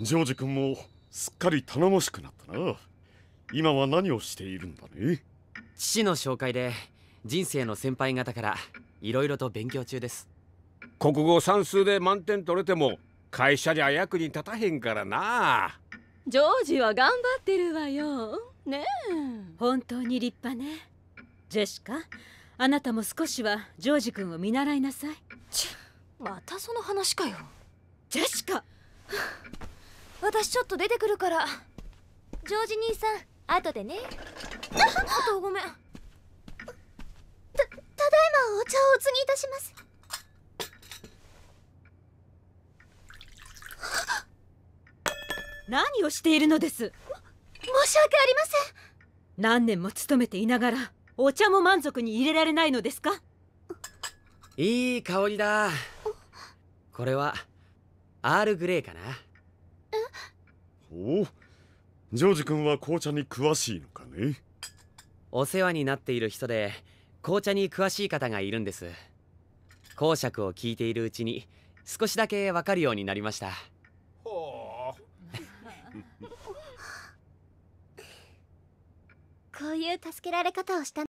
ジョージ君もすっかり頼もしくなったな今は何をしているんだね父の紹介で人生の先輩方からいろいろと勉強中です国語算数で満点取れても会社じゃ役に立たへんからなジョージは頑張ってるわよねえ本当に立派ねジェシカあなたも少しはジョージ君を見習いなさいちまたその話かよジェシカ私ちょっと出てくるからジョージ兄さん後でねあとごめんたただいまお茶をお継ぎいたします何をしているのです申し訳ありません何年も勤めていながらお茶も満足に入れられないのですかいい香りだこれはアールグレーかなほうジョージ君は紅茶に詳しいのかねお世話になっている人で紅茶に詳しい方がいるんです講釈を聞いているうちに少しだけわかるようになりましたほうこういう助けられ方をした